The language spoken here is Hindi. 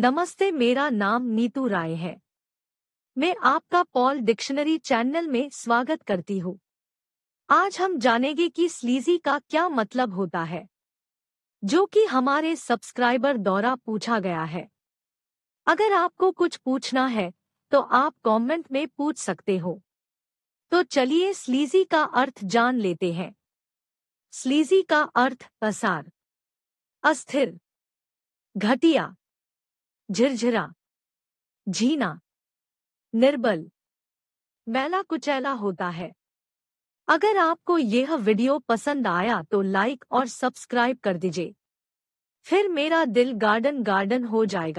नमस्ते मेरा नाम नीतू राय है मैं आपका पॉल डिक्शनरी चैनल में स्वागत करती हूँ आज हम जानेंगे कि स्लीजी का क्या मतलब होता है जो कि हमारे सब्सक्राइबर द्वारा पूछा गया है अगर आपको कुछ पूछना है तो आप कमेंट में पूछ सकते हो तो चलिए स्लीजी का अर्थ जान लेते हैं स्लीजी का अर्थ पसार अस्थिर घटिया झिरझिरा झीना निर्बल मैला कुचैला होता है अगर आपको यह वीडियो पसंद आया तो लाइक और सब्सक्राइब कर दीजिए फिर मेरा दिल गार्डन गार्डन हो जाएगा